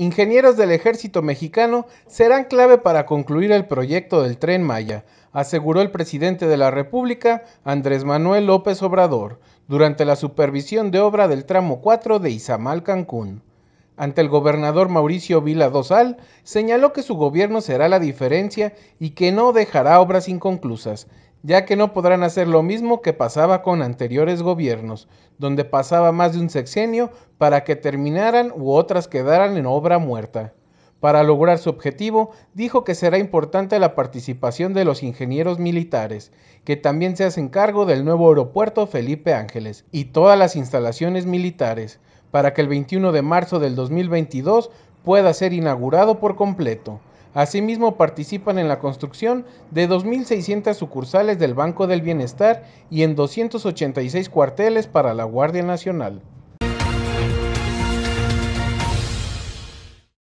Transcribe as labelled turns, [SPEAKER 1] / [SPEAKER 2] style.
[SPEAKER 1] Ingenieros del ejército mexicano serán clave para concluir el proyecto del tren Maya, aseguró el presidente de la República, Andrés Manuel López Obrador, durante la supervisión de obra del tramo 4 de Izamal Cancún ante el gobernador Mauricio Vila Dosal, señaló que su gobierno será la diferencia y que no dejará obras inconclusas, ya que no podrán hacer lo mismo que pasaba con anteriores gobiernos, donde pasaba más de un sexenio para que terminaran u otras quedaran en obra muerta. Para lograr su objetivo, dijo que será importante la participación de los ingenieros militares, que también se hacen cargo del nuevo aeropuerto Felipe Ángeles y todas las instalaciones militares, para que el 21 de marzo del 2022 pueda ser inaugurado por completo. Asimismo, participan en la construcción de 2.600 sucursales del Banco del Bienestar y en 286 cuarteles para la Guardia Nacional.